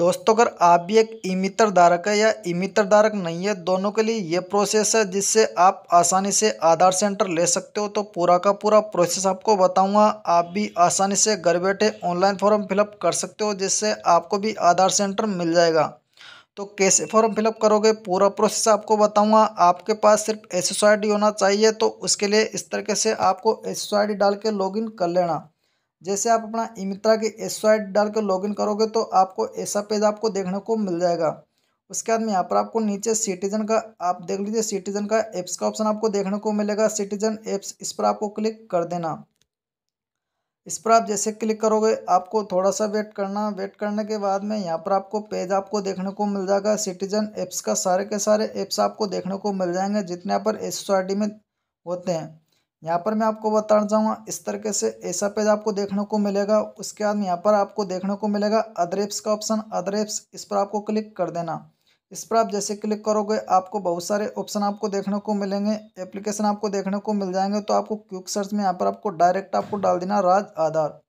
दोस्तों अगर आप भी एक ई मित्र धारक है या ई मित्र धारक नहीं है दोनों के लिए ये प्रोसेस है जिससे आप आसानी से आधार सेंटर ले सकते हो तो पूरा का पूरा प्रोसेस आपको बताऊंगा आप भी आसानी से घर बैठे ऑनलाइन फॉर्म फिलअप कर सकते हो जिससे आपको भी आधार सेंटर मिल जाएगा तो कैसे फॉर्म फिलअप करोगे पूरा प्रोसेस आपको बताऊँगा आपके पास सिर्फ एस होना चाहिए तो उसके लिए इस तरीके से आपको एस डाल के लॉगिन कर लेना जैसे आप अपना इमित्रा के एस डाल कर लॉगिन करोगे तो आपको ऐसा पेज आपको देखने को मिल जाएगा उसके बाद में यहाँ पर आपको नीचे सिटीजन का आप देख लीजिए सिटीजन का एप्स का ऑप्शन आपको देखने को मिलेगा सिटीजन ऐप्स इस पर आपको क्लिक कर देना इस पर आप जैसे क्लिक करोगे आपको थोड़ा सा वेट करना वेट करने के बाद में यहाँ पर आपको पेज आपको देखने को मिल जाएगा सिटीजन ऐप्स का सारे के सारे ऐप्स आपको देखने को मिल जाएंगे जितने यहाँ पर एस में होते हैं यहाँ पर मैं आपको बताना चाहूँगा इस तरीके से ऐसा पेज आपको देखने को मिलेगा उसके बाद यहाँ पर आपको देखने को मिलेगा अदर एप्स का ऑप्शन अदर एप्स इस पर आपको क्लिक कर देना इस पर आप जैसे क्लिक करोगे आपको बहुत सारे ऑप्शन आपको देखने को मिलेंगे एप्लीकेशन आपको देखने को मिल जाएंगे तो आपको क्यूक सर्च में यहाँ पर आपको डायरेक्ट आपको डाल देना राज आधार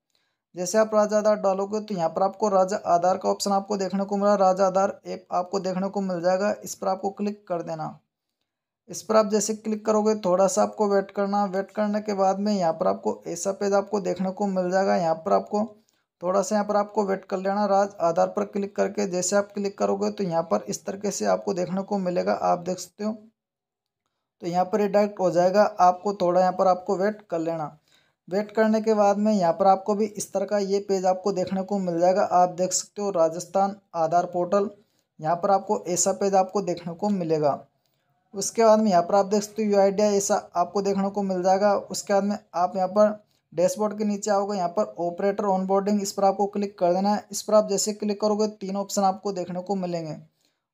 जैसे आप राज आधार डालोगे तो यहाँ पर आपको राज आधार का ऑप्शन आपको देखने को मिला राज आधार ऐप आपको देखने को मिल जाएगा इस पर आपको क्लिक कर देना इस पर आप जैसे क्लिक करोगे थोड़ा सा आपको वेट करना वेट करने के बाद में यहाँ पर आपको ऐसा पेज आपको देखने को मिल जाएगा यहाँ पर आपको थोड़ा सा यहाँ पर आपको वेट कर लेना राज आधार पर क्लिक करके जैसे आप क्लिक करोगे तो यहाँ पर इस तरीके से आपको देखने को मिलेगा आप देख सकते हो तो यहाँ पर ये हो जाएगा आपको थोड़ा यहाँ पर आपको वेट कर लेना वेट करने के बाद में यहाँ पर आपको भी इस तरह का ये पेज आपको देखने को मिल जाएगा आप देख सकते हो राजस्थान आधार पोर्टल यहाँ पर आपको ऐसा पेज आपको देखने को मिलेगा उसके बाद में यहाँ पर आप देख सकते हो यू आइडिया ऐसा आपको देखने को मिल जाएगा उसके बाद में आप यहाँ पर डैशबोर्ड के नीचे आओगे यहाँ पर ऑपरेटर ऑनबोर्डिंग इस पर आपको क्लिक कर देना है इस पर आप जैसे क्लिक करोगे तीन ऑप्शन आपको देखने को मिलेंगे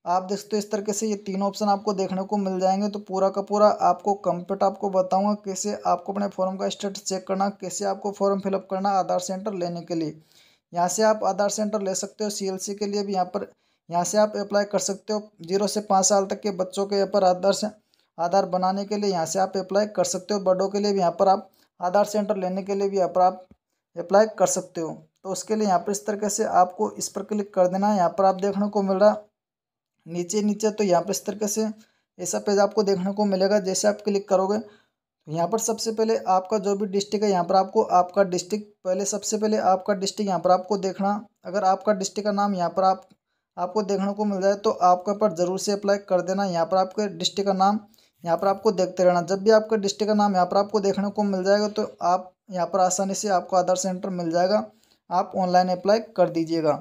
आप देख सकते हो इस तरीके से ये तीन ऑप्शन आपको देखने को मिल जाएंगे तो पूरा का पूरा आपको कंप्लीट आपको बताऊंगा कैसे आपको अपने फॉर्म का स्टेटस चेक करना कैसे आपको फॉर्म फिलअप करना आधार सेंटर लेने के लिए यहाँ से आप आधार सेंटर ले सकते हो सी के लिए भी यहाँ पर यहाँ से आप अप्लाई कर सकते हो जीरो से पाँच साल तक के बच्चों के यहाँ पर आधार से आधार बनाने के लिए यहाँ से आप अप्लाई कर सकते हो बड़ों के लिए भी यहाँ पर आप आधार सेंटर लेने के लिए भी यहाँ पर आप अप्लाई कर सकते हो तो उसके लिए यहाँ पर इस तरीके से आपको इस पर क्लिक कर देना है यहाँ पर आप देखने को मिल रहा नीचे नीचे तो यहाँ पर इस तरीके से ऐसा पेज आपको देखने को मिलेगा जैसे आप क्लिक करोगे यहाँ पर सबसे पहले आपका जो भी डिस्ट्रिक्ट है यहाँ पर आपको आपका डिस्ट्रिक्ट पहले सबसे पहले आपका डिस्ट्रिक्ट यहाँ पर आपको देखना अगर आपका डिस्ट्रिक्ट का नाम यहाँ पर आप आपको देखने को मिल जाए तो आपके पर ज़रूर से अप्लाई कर देना यहाँ पर आपके डिस्ट्रिक्ट का नाम यहाँ पर आपको देखते रहना जब भी आपका डिस्ट्रिक्ट का नाम यहाँ पर आपको देखने को मिल जाएगा तो आप यहाँ पर आसानी से आपको आधार सेंटर मिल जाएगा आप ऑनलाइन अप्लाई कर दीजिएगा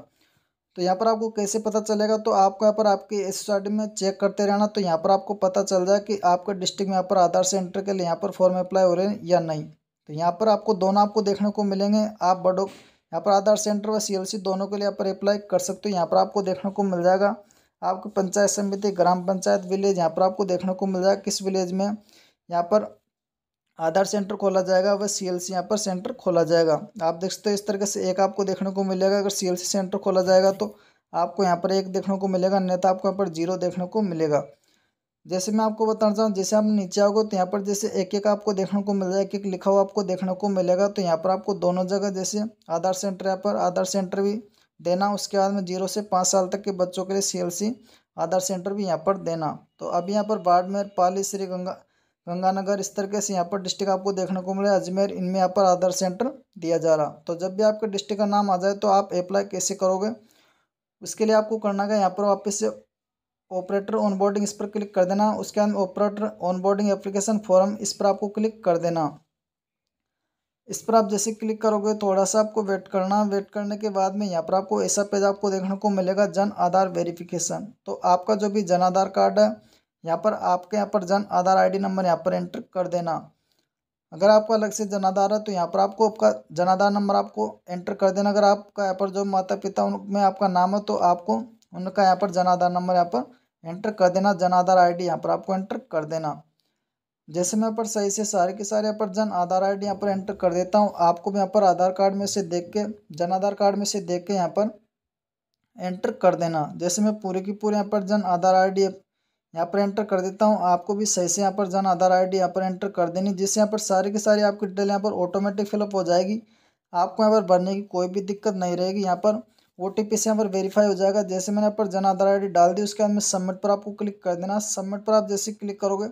तो यहाँ पर आपको कैसे पता चलेगा तो आपको यहाँ पर आपके एस में चेक करते रहना तो यहाँ पर आपको पता चल जाए कि आपके डिस्ट्रिक्ट में यहाँ पर आधार सेंटर के लिए यहाँ पर फॉर्म अप्लाई हो रहे हैं या नहीं तो यहाँ पर आपको दोनों आपको देखने को मिलेंगे आप बडो यहाँ पर आधार सेंटर व सीएलसी दोनों के लिए यहाँ पर अप्लाई कर सकते हो यहाँ पर आपको देखने को मिल जाएगा आपको पंचायत समिति ग्राम पंचायत विलेज यहाँ पर आपको देखने को मिल जाएगा किस विलेज में यहाँ पर आधार सेंटर खोला जाएगा व सी एल सी यहाँ पर सेंटर खोला जाएगा आप देख सकते हो इस तरीके से एक आपको देखने को मिलेगा अगर सी एल सी सेंटर खोला जाएगा तो आपको यहाँ पर एक देखने को मिलेगा अन्यथा आपको यहाँ पर जीरो देखने को मिलेगा जैसे मैं आपको बताना चाहूँ जैसे आप नीचे आओगे तो यहाँ पर जैसे एक एक आपको देखने को मिल जाएगा एक एक लिखा हुआ आपको देखने को मिलेगा तो यहाँ पर आपको दोनों जगह जैसे आधार सेंटर यहाँ पर आधार सेंटर भी देना उसके बाद में जीरो से पाँच साल तक के बच्चों के लिए सी आधार सेंटर भी यहाँ पर देना तो अभी यहाँ पर बाड़मेर पाली श्री गंगा गंगानगर इस तरीके से यहाँ पर डिस्ट्रिक्ट आपको देखने को मिले अजमेर इनमें यहाँ पर आधार सेंटर दिया जा रहा तो जब भी आपके डिस्ट्रिक्ट का नाम आ जाए तो आप अप्लाई कैसे करोगे उसके लिए आपको करना है यहाँ पर वापस से ऑपरेटर ऑनबोर्डिंग इस पर क्लिक कर देना उसके बाद ऑपरेटर ऑनबोर्डिंग एप्लीकेशन फॉर्म इस पर आपको क्लिक कर देना इस पर आप जैसे क्लिक करोगे थोड़ा सा आपको वेट करना वेट करने के बाद में यहाँ पर आपको ऐसा पेज आपको देखने को मिलेगा जन आधार वेरिफिकेशन तो आपका जो भी जन आधार कार्ड है यहाँ पर आपके यहाँ पर जन आधार आईडी नंबर यहाँ पर एंटर कर देना अगर आपका अलग से जन आधार है तो यहाँ पर आपको आपका जन आधार नंबर आपको एंटर कर देना अगर आपका यहाँ पर जो माता पिता उनमें आपका नाम है तो आपको उनका यहाँ पर जन आधार नंबर यहाँ पर एंटर कर देना जन आधार आई डी यहाँ पर आपको एंटर कर देना जैसे मैं यहाँ पर सही से सारे के सारे यहाँ पर जन आधार आई डी यहाँ पर एंटर कर देता हूँ आपको यहाँ पर आधार कार्ड में से देख के जन आधार कार्ड में से देख के यहाँ पर एंटर कर देना जैसे मैं पूरे की पूरे यहाँ पर जन आधार आई डी यहाँ पर एंटर कर देता हूँ आपको भी सही से यहाँ पर जन आधार आई डी यहाँ पर एंटर कर देनी जिससे यहाँ पर सारे की सारी आपकी डिटेल यहाँ पर ऑटोमेटिक फिलअप हो जाएगी आपको यहाँ पर भरने की कोई भी दिक्कत नहीं रहेगी यहाँ पर ओ टी पी से यहाँ पर वेरीफाई हो जाएगा जैसे मैंने यहाँ पर जन आधार आई डाल दी उसके बाद में सबमिट पर आपको क्लिक कर देना सबमिट पर आप जैसे क्लिक करोगे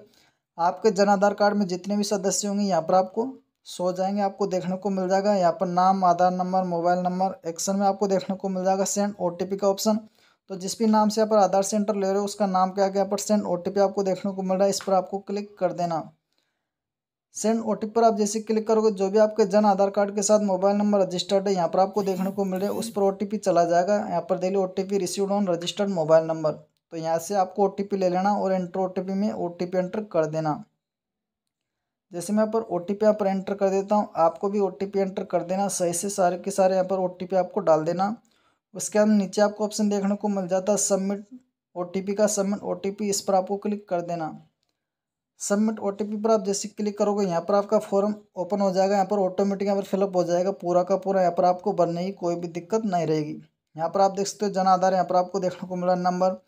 आपके जन आधार कार्ड में जितने भी सदस्य होंगे यहाँ पर आपको सो जाएंगे आपको देखने को मिल जाएगा यहाँ पर नाम Aadhaar number mobile number action में आपको देखने को मिल जाएगा सेंड ओ का ऑप्शन तो जिस भी नाम से यहाँ पर आधार सेंटर ले रहे हो उसका नाम क्या क्या यहाँ पर सेंड ओ आपको देखने को मिल रहा है इस पर आपको क्लिक कर देना सेंड ओ पर आप जैसे क्लिक करोगे जो भी आपके जन आधार कार्ड के साथ मोबाइल नंबर रजिस्टर्ड है यहाँ पर आपको देखने को मिल रहा है उस पर ओ चला जाएगा यहाँ पर दे लो O T received on registered mobile number तो यहाँ से आपको ओ ले लेना और एंटर ओ में ओ एंटर कर देना जैसे मैं यहाँ पर ओ टी पी यहाँ पर एंटर कर देता हूँ आपको भी ओ टी पी एंटर कर देना सही से सारे के सारे यहाँ पर ओ टी पी आपको डाल देना उसके बाद नीचे आपको ऑप्शन देखने को मिल जाता है सबमिट ओ टी पी का सबमिट ओ टी पी इस पर आपको क्लिक कर देना सबमिट ओ पर आप जैसे क्लिक करोगे यहाँ पर आपका फॉर्म ओपन हो जाएगा यहाँ पर ऑटोमेटिक यहाँ पर फिलअप हो जाएगा पूरा का पूरा यहाँ पर आपको भरने की कोई भी दिक्कत नहीं रहेगी यहाँ पर आप देख सकते हो जन आधार यहाँ पर आपको देखने को मिला नंबर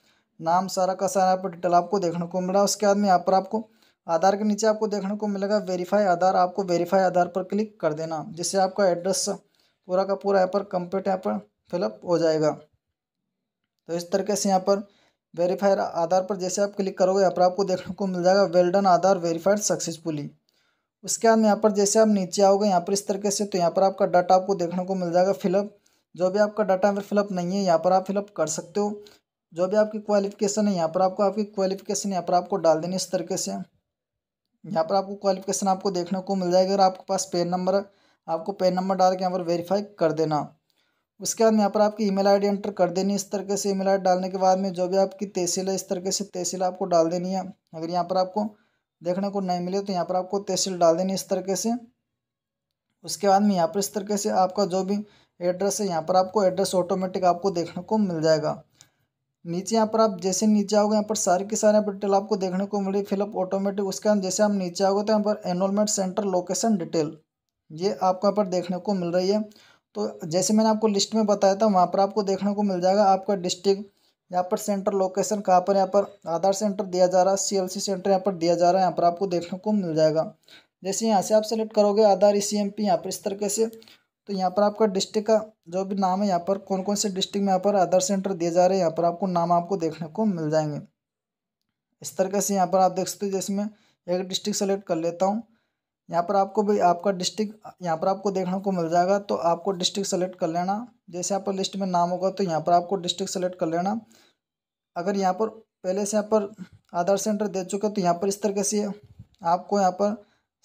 नाम सारा का सारा यहाँ पर डिटेल आपको देखने को मिला उसके बाद में यहाँ पर आपको आधार के नीचे आपको देखने को मिलेगा वेरीफाई आधार आपको वेरीफाई आधार पर क्लिक कर देना जिससे आपका एड्रेस पूरा का पूरा यहाँ पर कंप्लीट यहाँ पर फिलअप हो जाएगा तो इस तरीके से यहाँ पर वेरीफायर आधार पर जैसे आप क्लिक करोगे यहाँ पर आपको देखने को मिल जाएगा वेल्डन आधार वेरीफाइड सक्सेसफुली उसके बाद यहाँ पर जैसे आप नीचे आओगे यहाँ पर इस तरीके से तो यहाँ पर आपका डाटा आपको देखने को मिल जाएगा फिलअप जो भी आपका डाटा अगर फिलअप नहीं है यहाँ पर आप फिलअप कर सकते हो जो भी आपकी क्वालिफिकेशन है यहाँ पर आपको आपकी क्वालिफिकेशन यहाँ पर आपको डाल देनी इस तरीके से यहाँ पर आपको क्वालिफिकेशन आपको देखने को मिल जाएगी अगर आपके पास पेन नंबर है आपको पेन नंबर डाल के यहाँ पर वेरीफाई कर देना उसके बाद यहाँ पर आपकी ईमेल आईडी एंटर कर देनी इस तरीके से ईमेल आईडी डालने के बाद में जो भी आपकी तहसील है इस तरीके से तहसील आपको डाल देनी है अगर यहाँ पर आपको देखने को नहीं मिले तो यहाँ पर आपको तहसील डाल देनी इस तरीके से उसके बाद में यहाँ पर इस तरीके से आपका जो भी एड्रेस है यहाँ पर आपको एड्रेस ऑटोमेटिक आपको देखने को मिल जाएगा नीचे यहाँ पर आप जैसे नीचे आओगे यहाँ पर सारे के सारे डिटेल आपको देखने को मिली फिलअप ऑटोमेटिक उसके बाद जैसे आप नीचे आओगे तो यहाँ पर एनरोलमेंट सेंटर लोकेशन डिटेल ये आपको यहाँ पर देखने को मिल रही है तो जैसे मैंने आपको लिस्ट में बताया था वहाँ पर आपको देखने को मिल जाएगा आपका डिस्ट्रिक्ट यहाँ पर सेंटर लोकेशन कहाँ पर यहाँ पर आधार सेंटर दिया जा रहा है सीएलसी सेंटर यहाँ पर दिया जा रहा है यहाँ पर आपको देखने को मिल जाएगा जैसे यहाँ से आप सेलेक्ट करोगे आधार ई सी एम पी यहाँ पर इस तरीके से तो यहाँ पर आपका डिस्ट्रिक्ट का जो भी नाम है यहाँ पर कौन कौन से डिस्ट्रिक्ट में यहाँ पर आधार सेंटर दिए जा रहे हैं यहाँ पर आपको नाम आपको देखने को मिल जाएंगे इस तरीके से यहाँ पर आप देख सकते हो जैसे मैं एक डिस्ट्रिक्ट सेलेक्ट कर लेता हूँ यहाँ पर आपको भी आपका डिस्ट्रिक्ट यहाँ पर आपको देखने को मिल जाएगा तो आपको डिस्ट्रिक्ट सेलेक्ट कर लेना जैसे यहाँ पर लिस्ट में नाम होगा तो यहाँ पर आपको डिस्ट्रिक्ट सेलेक्ट कर लेना अगर यहाँ पर पहले से यहाँ पर आधार सेंटर दे चुके तो यहाँ पर इस तरीके से आपको यहाँ पर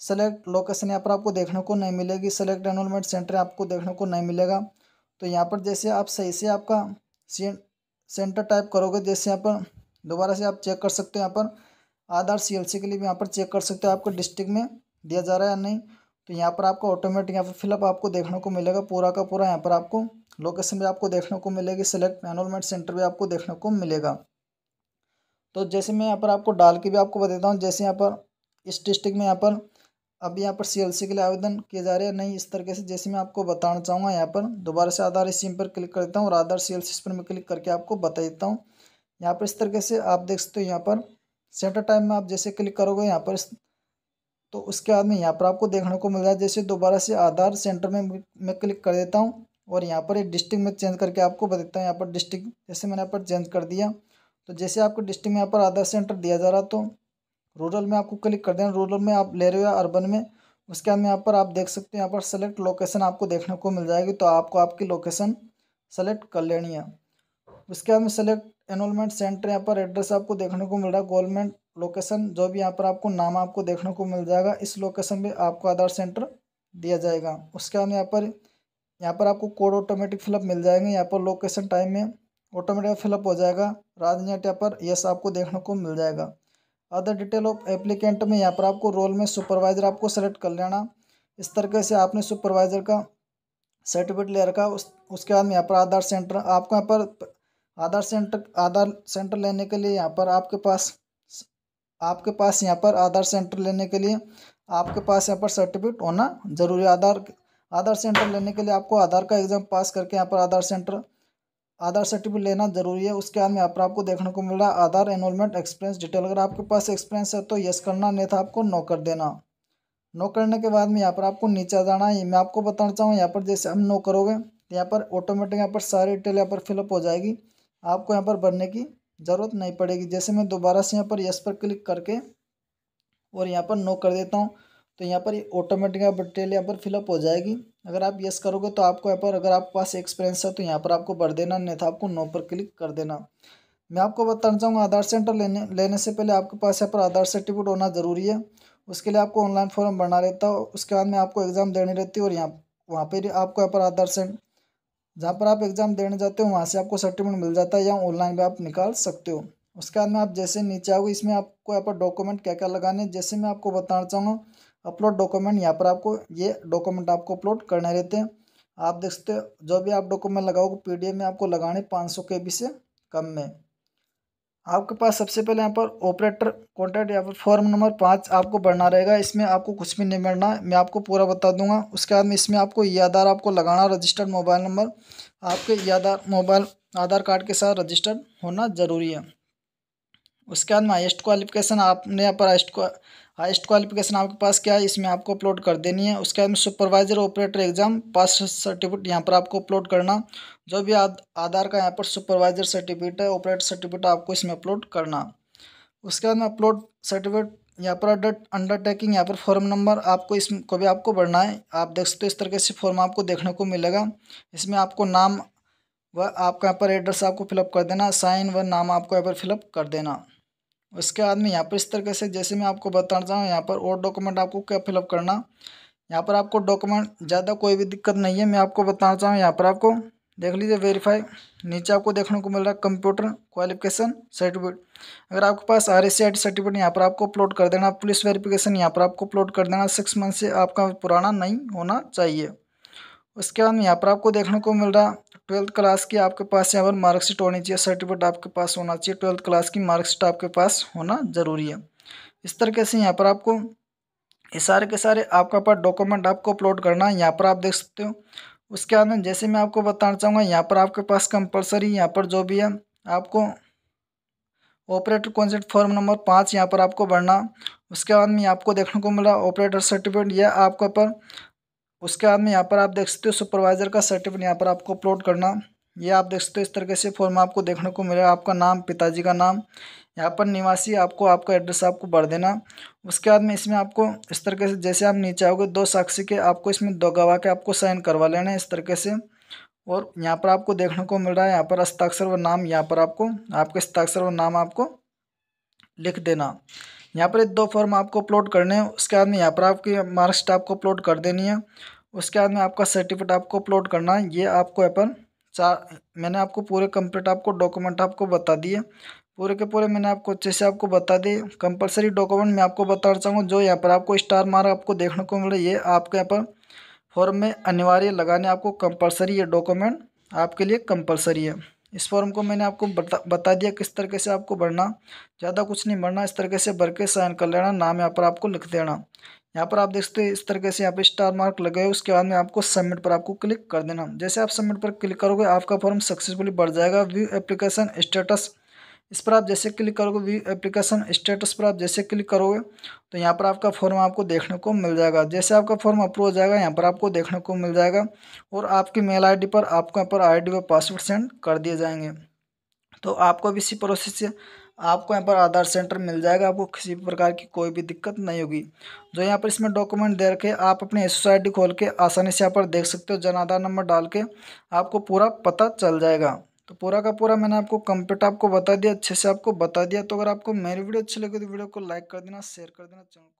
सेलेक्ट लोकेशन यहाँ पर आपको देखने को नहीं मिलेगी सेलेक्ट एनरोलमेंट सेंटर आपको देखने को नहीं मिलेगा तो यहाँ पर जैसे आप सही से आपका सेंटर टाइप करोगे जैसे यहाँ पर दोबारा से आप चेक कर सकते हो यहाँ पर आधार सी के लिए भी यहाँ पर चेक कर सकते हो आपके डिस्ट्रिक्ट में दिया जा रहा है या नहीं तो यहाँ पर आपको ऑटोमेटिक यहाँ पर फिलअप आपको देखने को मिलेगा पूरा का पूरा यहाँ पर आपको लोकेशन भी आपको देखने को मिलेगी सिलेक्ट एनरोलमेंट सेंटर भी आपको देखने को मिलेगा तो जैसे मैं यहाँ पर आपको डाल के भी आपको बताता हूँ जैसे यहाँ पर इस डिस्ट्रिक्ट में यहाँ पर अभी यहाँ पर सीएलसी के लिए आवेदन किए जा रहे हैं नहीं इस तरीके से जैसे मैं आपको बताना चाहूँगा यहाँ पर दोबारा से आधार स्कीम पर क्लिक कर देता हूँ और आधार सी एल पर मैं क्लिक करके आपको बता देता हूँ यहाँ पर इस तरीके से आप देख सकते हो यहाँ पर सेंटर टाइम में आप जैसे क्लिक करोगे यहाँ पर तो उसके बाद में यहाँ पर आपको देखने को मिल रहा है जैसे दोबारा से आधार सेंटर में मैं क्लिक कर देता हूँ और यहाँ पर एक डिस्ट्रिक्ट में चेंज करके आपको बता देता हूँ यहाँ पर डिस्ट्रिक्ट जैसे मैंने यहाँ पर चेंज कर दिया तो जैसे आपको डिस्ट्रिक्ट में यहाँ पर आधार सेंटर दिया जा रहा तो रूरल में आपको क्लिक कर देना रूरल में आप ले रहे हो या अर्बन में उसके बाद में यहाँ पर आप देख सकते हो यहाँ पर सेलेक्ट लोकेशन आपको देखने को मिल जाएगी तो आपको आपकी लोकेशन सेलेक्ट कर लेनी है उसके बाद में सेलेक्ट एनोलमेंट सेंटर यहाँ पर एड्रेस आपको देखने को मिल रहा है गवर्नमेंट लोकेशन जो भी यहाँ पर आपको नाम आपको देखने को मिल जाएगा इस लोकेशन पे आपको आधार सेंटर दिया जाएगा उसके बाद यहाँ पर यहाँ पर आपको कोड ऑटोमेटिक फिलअप मिल जाएंगे यहाँ पर लोकेशन टाइम में ऑटोमेटिक फिलअप हो जाएगा राजनेट यहाँ पर यस आपको देखने को मिल जाएगा अदर डिटेल ऑफ एप्लीकेंट में यहाँ पर आपको रोल में सुपरवाइज़र आपको सेलेक्ट कर लेना इस तरीके से आपने सुपरवाइज़र का सर्टिफिकेट ले रखा उस उसके बाद में यहाँ पर आधार सेंटर आपको यहाँ पर आधार सेंटर आधार सेंटर लेने के लिए यहाँ पर आपके पास आपके पास यहाँ पर आधार सेंटर लेने के लिए आपके पास यहाँ पर सर्टिफिकेट होना जरूरी आधार आधार सेंटर लेने के लिए आपको आधार का एग्ज़ाम पास करके यहाँ पर आधार सेंटर आधार सर्टिफिकेट लेना जरूरी है उसके बाद में यहाँ पर आपको देखने को मिल रहा है आधार एनरोलमेंट एक्सपीरियंस डिटेल अगर आपके पास एक्सपीरियंस है तो यस करना नहीं था आपको नो कर देना नो करने के बाद में यहाँ पर आपको नीचे जाना है मैं आपको बताना चाहूँ यहाँ पर जैसे हम नो करोगे तो यहाँ पर ऑटोमेटिक यहाँ पर सारी डिटेल यहाँ पर फिलअप हो जाएगी आपको यहाँ पर भरने की ज़रूरत नहीं पड़ेगी जैसे मैं दोबारा से यहाँ पर यस पर क्लिक करके और यहाँ पर नो कर देता हूँ तो यहाँ पर ऑटोमेटिक डिटेल यहाँ पर फिलअप हो जाएगी अगर आप यस करोगे तो आपको यहाँ पर अगर आपके पास एक्सपीरियंस है तो यहाँ पर आपको भर देना नहीं था तो आपको नो पर क्लिक कर देना मैं आपको बताना चाहूँगा आधार सेंटर लेने लेने से पहले आपके पास यहाँ पर आधार सर्टिफिकेट होना ज़रूरी है उसके लिए आपको ऑनलाइन फॉर्म भरना रहता है उसके बाद में आपको एग्ज़ाम देनी रहती है और यहाँ वहाँ पर आपको यहाँ पर आधार सेंट जहाँ पर आप एग्ज़ाम देने जाते हो वहाँ से आपको सर्टिफिकेट मिल जाता है या ऑनलाइन भी आप निकाल सकते हो उसके बाद में आप जैसे नीचे आओगे इसमें आपको यहाँ पर डॉक्यूमेंट क्या क्या लगाने जैसे मैं आपको बताना चाहूँगा अपलोड डॉक्यूमेंट यहाँ पर आपको ये डॉक्यूमेंट आपको अपलोड करने रहते हैं आप देख सकते हो जो भी आप डॉक्यूमेंट लगाओगे पी में आपको लगाने पाँच सौ के बी से कम में आपके पास सबसे पहले यहाँ पर ऑपरेटर कॉन्टैक्ट यहाँ पर फॉर्म नंबर पाँच आपको भरना रहेगा इसमें आपको कुछ भी नहीं भरना मैं आपको पूरा बता दूंगा उसके बाद में इसमें आपको आधार आपको लगाना रजिस्टर्ड मोबाइल नंबर आपके आधार मोबाइल आधार कार्ड के साथ रजिस्टर्ड होना ज़रूरी है उसके बाद में हाइस्ट क्वालिफिकेशन आपने यहाँ पर हाइस्ट हाइस्ट क्वालिफिकेशन आपके पास क्या है इसमें आपको अपलोड कर देनी है उसके बाद में supervisor operator exam pass certificate यहाँ पर आपको अपलोड करना जो भी आधार का यहाँ पर सुपरवाइजर सर्टिफिकेट है ऑपरेटर सर्टिफिकेट आपको इसमें अपलोड करना उसके बाद में अपलोड सर्टिफिकेट यहाँ पर अंडर अंडरटेकिंग यहाँ पर फॉर्म नंबर आपको इसको भी आपको भरना है आप देख सकते हो इस तरीके से फॉर्म आपको देखने को मिलेगा इसमें आपको नाम व आपका यहाँ पर एड्रेस आपको फिलअप कर देना साइन व नाम आपको यहाँ पर फिलअप कर देना उसके बाद में यहाँ पर इस तरीके से जैसे मैं आपको बताना चाहूँ यहाँ पर और डॉक्यूमेंट आपको क्या फिलअप करना यहाँ पर आपको डॉक्यूमेंट ज़्यादा कोई भी दिक्कत नहीं है मैं आपको बताना चाहूँ यहाँ पर आपको देख लीजिए वेरीफाई नीचे आपको देखने को मिल रहा है कंप्यूटर क्वालिफिकेशन सर्टिफिकेट अगर आपके पास आर एस सर्टिफिकेट यहाँ पर आपको अपलोड कर देना पुलिस वेरिफिकेशन यहाँ पर आपको अपलोड कर देना सिक्स मंथ से आपका पुराना नहीं होना चाहिए उसके बाद यहाँ पर आपको देखने को मिल रहा ट्वेल्थ क्लास की आपके पास यहाँ पर मार्कशीट होनी चाहिए सर्टिफिकेट आपके पास होना चाहिए ट्वेल्थ क्लास की मार्कशीट आपके पास होना ज़रूरी है इस तरीके से यहाँ पर आपको ये सारे के सारे आपका पास डॉक्यूमेंट आपको अपलोड करना है यहाँ पर आप देख सकते हो उसके बाद में जैसे मैं आपको बताना चाहूँगा यहाँ पर आपके पास कंपलसरी यहाँ पर जो भी है आपको ऑपरेटर कॉन्सेंट फॉर्म नंबर पाँच यहाँ पर आपको भरना उसके बाद में आपको देखने को मिला ऑपरेटर सर्टिफिकेट या आपका पर उसके बाद में यहाँ पर आप देख सकते हो सुपरवाइज़र का सर्टिफिकेट यहाँ पर आपको अपलोड करना ये आप देख सकते हो इस तरीके से फॉर्म आपको देखने को मिलेगा आपका नाम पिताजी का नाम यहाँ पर निवासी आपको आपका एड्रेस आपको भर देना उसके बाद में इसमें आपको इस तरीके से जैसे आप नीचे आओगे दो साक्षी के आपको इसमें दो गवाह के आपको साइन करवा लेना है इस तरीके से और यहाँ पर आपको देखने को मिल रहा है यहाँ पर हस्ताक्षर व नाम यहाँ पर आपको आपके हस्ताक्षर व नाम आपको लिख देना यहाँ पर दो फॉर्म आपको अपलोड करने हैं उसके बाद में यहाँ पर आपकी मार्क्सट आपको अपलोड कर देनी है उसके बाद में आपका सर्टिफिकेट आपको अपलोड करना है ये आपको अपन चार मैंने आपको पूरे कंप्लीट आपको डॉक्यूमेंट आपको बता दिए पूरे के पूरे मैंने आपको अच्छे से आपको बता दिए कंपलसरी डॉक्यूमेंट मैं आपको बताना चाहूँगा जो यहाँ पर आपको स्टार मार्क आपको देखने को मिले ये आपके यहाँ पर फॉर्म में अनिवार्य लगाने आपको कंपलसरी ये डॉक्यूमेंट आपके लिए कंपलसरी है इस फॉर्म को मैंने आपको बता बता दिया किस तरीके से आपको भरना ज़्यादा कुछ नहीं भरना इस तरीके से भर के साइन कर लेना नाम यहाँ पर आपको लिख देना यहाँ पर आप देख सकते हैं इस तरीके से यहाँ पे स्टार मार्क लगाए उसके बाद में आपको सबमिट पर आपको क्लिक कर देना जैसे आप सबमिट पर क्लिक करोगे आपका फॉर्म सक्सेसफुली बढ़ जाएगा व्यू एप्लीकेशन स्टेटस इस पर आप जैसे क्लिक करोगे व्यू एप्लीकेशन स्टेटस पर आप जैसे क्लिक करोगे तो यहाँ पर आपका फॉर्म आपको देखने को मिल जाएगा जैसे आपका फॉर्म अप्रूव हो जाएगा यहाँ पर आपको देखने को मिल जाएगा और आपकी मेल आई पर आपको यहाँ पर आई व पासवर्ड सेंड कर दिए जाएंगे तो आपको अभी इसी प्रोसेस से आपको यहाँ पर आधार सेंटर मिल जाएगा आपको किसी भी प्रकार की कोई भी दिक्कत नहीं होगी जो यहाँ पर इसमें डॉक्यूमेंट दे रखे आप अपने एस आई खोल के आसानी से यहाँ पर देख सकते हो जन आधार नंबर डाल के आपको पूरा पता चल जाएगा तो पूरा का पूरा मैंने आपको कंप्लीट आपको बता दिया अच्छे से आपको बता दिया तो अगर आपको मेरी वीडियो अच्छी लगी तो वीडियो को लाइक कर देना शेयर कर देना चैनल